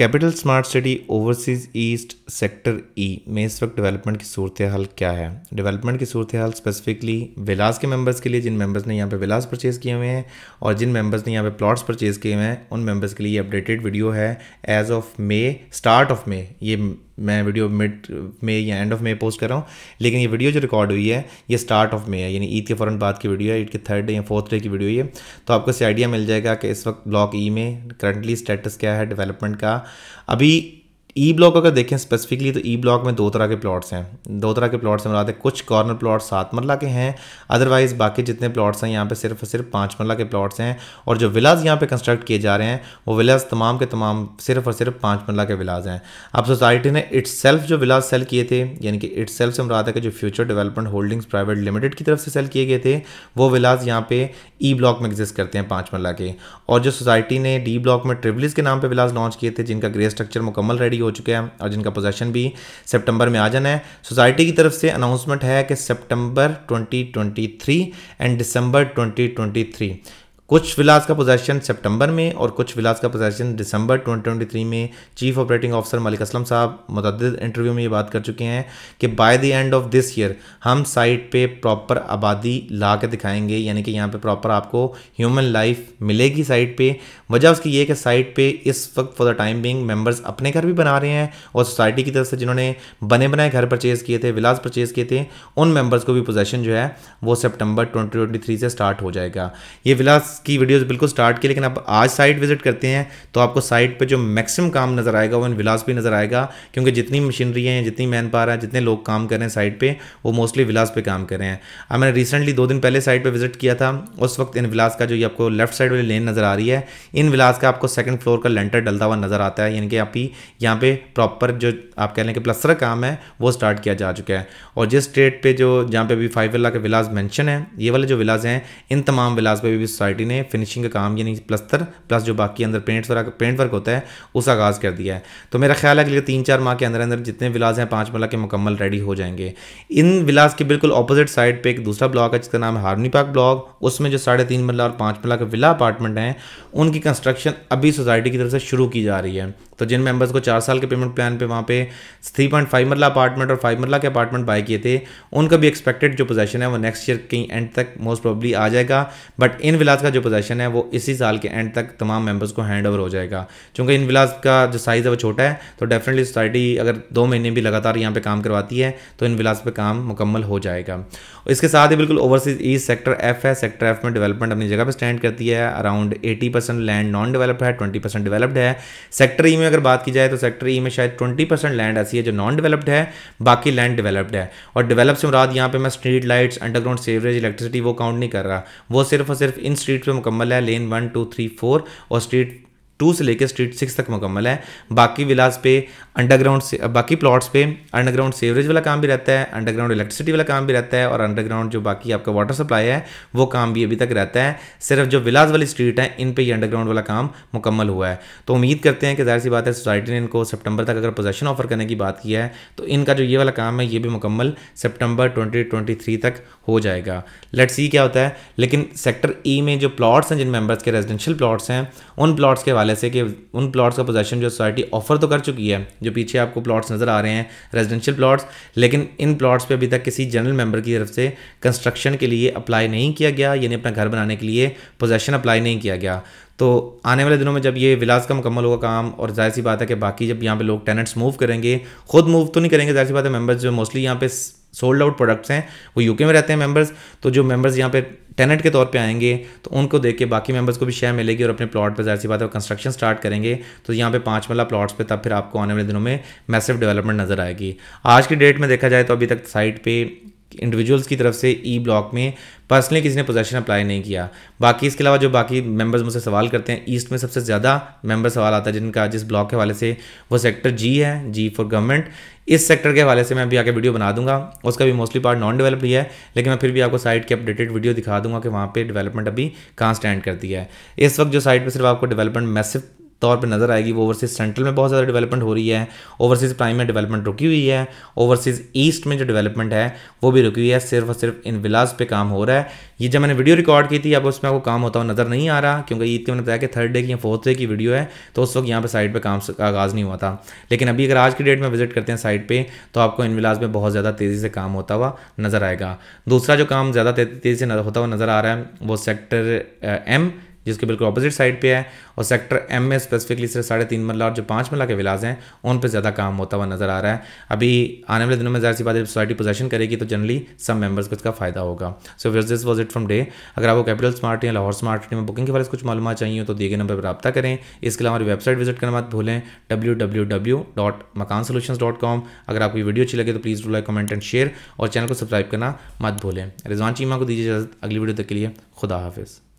capital smart city overseas east sector E में इस वक्त डेवलपमेंट की सूरत हाल क्या है डेवलपमेंट की सूरत हाल स्पेसिफिकली विलास के मेंबर्स के लिए जिन मेंबर्स ने यहाँ पे विलास परचेज़ किए हुए हैं और जिन मेंबर्स ने यहाँ पे प्लॉट्स परचेज़ किए हुए हैं उन मेंबर्स के लिए अपडेटेड वीडियो है as of May start of May ये मैं वीडियो मिड में या एंड ऑफ मे पोस्ट कर रहा हूँ लेकिन ये वीडियो जो रिकॉर्ड हुई है ये स्टार्ट ऑफ मे है यानी ईद के फ़ौरन बाद की वीडियो है ईद के थर्ड डे या फोर्थ डे की वीडियो ये तो आपको इससे आइडिया मिल जाएगा कि इस वक्त ब्लॉक ई e में करंटली स्टेटस क्या है डेवलपमेंट का अभी ई ब्लॉक अगर देखें स्पेसिफिकली तो ई ब्लॉक में दो तरह के प्लॉट्स हैं दो तरह के प्लॉट्स में है कुछ कॉर्नर प्लॉट्स सात मरला के हैं अदरवाइज़ बाकी जितने प्लॉट्स हैं यहाँ पे सिर्फ सिर्फ पाँच मरला के प्लॉट्स हैं और जो विलाज यहाँ पे कंस्ट्रक्ट किए जा रहे हैं वो विलाज तमाम के तमाम सिर्फ और सिर्फ पाँच मरला के विलाज हैं अब सोसाइटी ने इट्स जो विलाज सेल किए थे यानी कि इट्स से मुराद है कि जो future development holdings private limited की तरफ से सेल किए गए थे वो विलाज यहाँ पे ई ब्लॉक में एग्जिस्ट करते हैं पाँच मरला के और जो सोसाइटी ने डी ब्लॉक में ट्रिबलिस के नाम पर विलाज लॉन्च किए थे जिनका ग्रे स्ट्रक्चर मुकम्मल रेडी हो चुके हैं और जिनका पोजेशन भी सितंबर में आ जाना है सोसाइटी की तरफ से अनाउंसमेंट है कि सितंबर 2023 एंड दिसंबर 2023 कुछ विलास का पोजेशन सितंबर में और कुछ विलास का पोजेशन दिसंबर 2023 में chief operating officer Malik Aslam साहब मतद इंटरव्यू में ये बात कर चुके हैं कि by the end of this year हम साइट पे प्रॉपर आबादी ला के दिखाएंगे यानी कि यहाँ पे प्रॉपर आपको ह्यूमन लाइफ मिलेगी साइट पे वजह उसकी ये कि साइट पे इस वक्त for the time being members अपने घर भी बना रहे हैं और सोसाइटी की तरफ से जिन्होंने बने बनाए घर परचेज़ किए थे विलास परचेज़ किए थे उन मेम्बर्स को भी पोजेशन जो है वो सेप्टेम्बर ट्वेंटी से स्टार्ट हो जाएगा ये विलास की वीडियोस बिल्कुल स्टार्ट की लेकिन आप आज साइट विजिट करते हैं तो आपको साइट पे जो मैक्सिमम काम नज़र आएगा वो इन विलास पे नज़र आएगा क्योंकि जितनी मशीनरी हैं जितनी मैन पावर है जितने लोग काम कर रहे हैं साइट पर वो मोस्टली विलास पर काम कर रहे हैं अब मैंने रिसेंटली दो दिन पहले साइट पर विजिट किया था उस वक्त इन विलास का जो ये आपको लेफ्ट साइड वाली लेन नज़र आ रही है इन विलास का आपको सेकेंड फ्लोर का लेंटर डलता हुआ नज़र आता है यानी कि आप ही यहाँ पर प्रॉपर जो आप कह लें कि प्लस्तर काम है वो स्टार्ट किया जा चुका है और जिस स्टेट पर जो जहाँ पे अभी फाइव विला के विलास मैंशन है ये वाले जो विलास हैं इन तमाम विलास पर भी सोसाइटी ने फिनिशिंग का काम यानी प्लस्तर प्लस जो बाकी अंदर पेंट वर्क पेंट वर्क होता है उस आगाज़ कर दिया है तो मेरा ख्याल है अगले तीन चार माह के अंदर अंदर जितने विलाज हैं पाँच मल्ला के मुकम्मल रेडी हो जाएंगे इन विलाज के बिल्कुल अपोजिट साइड पर एक दूसरा ब्लॉक है जिसका नाम है हारनी पार्क ब्लॉक उसमें जो साढ़े तीन मल्ला और पाँच मल्ला के विला अपार्टमेंट हैं उनकी कंस्ट्रक्शन अभी सोसाइटी की तरफ से शुरू की जा रही है तो जिन मेंबर्स को चार साल के पेमेंट प्लान पे वहाँ पे three point five marla apartment और फाइव मरला के अपार्टमेंट बाय किए थे उनका भी एक्सपेक्टेड जो पोजेशन है वो नेक्स्ट ईयर कहीं एंड तक मोस्ट प्रॉब्ली आ जाएगा बट इन विलास का जो पोजेशन है वो इसी साल के एंड तक तमाम मेम्बर्स को हैंड ओवर हो जाएगा चूँकि इन विलास का जो साइज़ है वो छोटा है तो डेफिनेटली सोसाइटी अगर दो महीने भी लगातार यहाँ पर काम करवाती है तो इन विलास पर काम मुकम्मल हो जाएगा इसके साथ ही बिल्कुल ओवरसीज ईस्ट सेक्टर एफ है सेक्टर एफ में डेवलपमेंट अपनी जगह पर स्टैंड करती है around eighty land non developed है ट्वेंटी डेवलप्ड है सेक्टर ई e में अगर बात की जाए तो सेक्टर ई e में शायद ट्वेंटी परसेंट लैंड ऐसी है जो नॉन डेवलप्ड है बाकी लैंड डेवलप्ड है और डेवलप से मुराद यहाँ पे मैं street lights underground sewerage electricity वो काउंट नहीं कर रहा वो सिर्फ और सिर्फ इन स्ट्रीट पर मुकम्मल है lane one two three four और स्ट्रीट टू से लेकर स्ट्रीट सिक्स तक मुकम्मल है बाकी विलास पे अंडरग्राउंड से बाकी प्लॉट्स पे अंडरग्राउंड सेवरेज वाला काम भी रहता है अंडरग्राउंड इलेक्ट्रिसिटी वाला काम भी रहता है और अंडरग्राउंड जो बाकी आपका वाटर सप्लाई है वो काम भी अभी तक रहता है सिर्फ जो विलास वाली स्ट्रीट है इन पर ही अंडरग्राउंड वाला काम मुकम्मल हुआ है तो उम्मीद करते हैं कि जाहिर सी बात है सोसाइटी ने इनको सेप्टेम्बर तक अगर पोजेशन ऑफर करने की बात की है तो इनका जो ये वाला काम है ये भी मुकम्मल ट्वेंटी थ्री तक हो जाएगा लेट्स सी क्या होता है लेकिन सेक्टर ई e में जो प्लाट्स हैं जिन मेंबर्स के रेजिडेंशियल प्लाट्स हैं उन प्लाट्स के वाले हवाले से कि उन प्लॉट्स का पोजेशन जो सोसाइटी ऑफर तो कर चुकी है जो पीछे आपको प्लॉट्स नज़र आ रहे हैं रेजिडेंशियल प्लॉट्स लेकिन इन प्लॉट्स पे अभी तक किसी जनरल मेंबर की तरफ से कंस्ट्रक्शन के लिए अप्लाई नहीं किया गया यानी अपना घर बनाने के लिए पोजेशन अप्लाई नहीं किया गया तो आने वाले दिनों में जब ये विलास का मुकम्मल होगा काम और जाहिर सी बात है कि बाकी जब यहाँ पे लोग टेनेंट्स मूव करेंगे खुद मूव तो नहीं करेंगे जाहिर सी बात है मेंबर्स जो मोस्टली यहाँ पे सोल्ड आउट प्रोडक्ट्स हैं वो यूके में रहते हैं मेंबर्स तो जो मेंबर्स यहाँ पे टेनेंट के तौर पे आएंगे तो उनको देख के बाकी मेंबर्स को भी शेयर मिलेगी और अपने प्लॉट पर जाहिर सी बात है कंस्ट्रक्शन स्टार्ट करेंगे तो यहाँ पे पाँच वाला प्लॉट्स पे तब फिर आपको आने वाले दिनों में मैसिव डेवलपमेंट नज़र आएगी आज की डेट में देखा जाए तो अभी तक साइट पर इंडिविजुअल्स की तरफ से ई e ब्लॉक में पर्सनली किसी ने पोजेशन अप्लाई नहीं किया बाकी इसके अलावा जो बाकी मेंबर्स मुझसे सवाल करते हैं ईस्ट में सबसे ज़्यादा मेंबर सवाल आता है जिनका जिस ब्लॉक के हवाले से वो सेक्टर जी है जी फॉर गवर्नमेंट इस सेक्टर के हवाले से मैं अभी आगे वीडियो बना दूंगा उसका भी मोस्टली पार्ट नॉन डेवलप ही है लेकिन मैं फिर भी आपको साइट की अपडेटेड वीडियो दिखा दूंगा कि वहाँ पर डेवलपमेंट अभी कहाँ स्टैंड करती है इस वक्त जो साइट पर सिर्फ आपको डेवलपमेंट मैसिव तौर पर नज़र आएगी वो ओवरसीज़ सेंट्रल में बहुत ज़्यादा डेवलपमेंट हो रही है ओवरसीज़ प्राइम में डेवलपमेंट रुकी हुई है ओवरसीज़ ईस्ट में जो डेवलपमेंट है वो भी रुकी हुई है सिर्फ और सिर्फ इन विलास पे काम हो रहा है ये जब मैंने वीडियो रिकॉर्ड की थी अब उसमें आपको काम होता हुआ नज़र नहीं आ रहा क्योंकि ईद के मैंने बताया कि थर्ड डे की या फोर्थ डे की वीडियो है तो उस वक्त यहाँ पर साइड पर काम का आगाज़ नहीं हुआ था लेकिन अभी अगर आज की डेट में विजिट करते हैं साइड पर तो आपको इन विलास में बहुत ज़्यादा तेज़ी से काम होता हुआ नज़र आएगा दूसरा जो काम ज़्यादा तेज़ी से होता हुआ नज़र आ रहा है वो सेक्टर एम जिसके बिल्कुल अपोजिट साइड पे है और सेक्टर एम में स्पेसिफिकली सिर्फ साढ़े तीन मरला और जो पाँच मरला के विलाज हैं उन पर ज़्यादा काम होता हुआ नज़र आ रहा है अभी आने वाले दिनों में ज़ाहिर सी बात सोसाइटी पोजेशन करेगी तो जनरली सब मेंबर्स को इसका फायदा होगा सो फिर this was it from day अगर आपको कैपिटल स्मार्ट या लाहौर स्मार्ट में बुकिंग के बारे में कुछ मालूम चाहिए तो दिए गए नंबर पर रब्ता करें इसके अलावा हमारी वेबसाइट विजिट करना मत भूलें W W W dot Makaan solution dot com अगर आपकी वीडियो अच्छी लगे तो please do like comment and share और चैनल को सब्सक्राइब करना मत भूलें रिजवान चीमा को दीजिए इजाज़त अगली वीडियो तक के लिए खुदा हाफिज़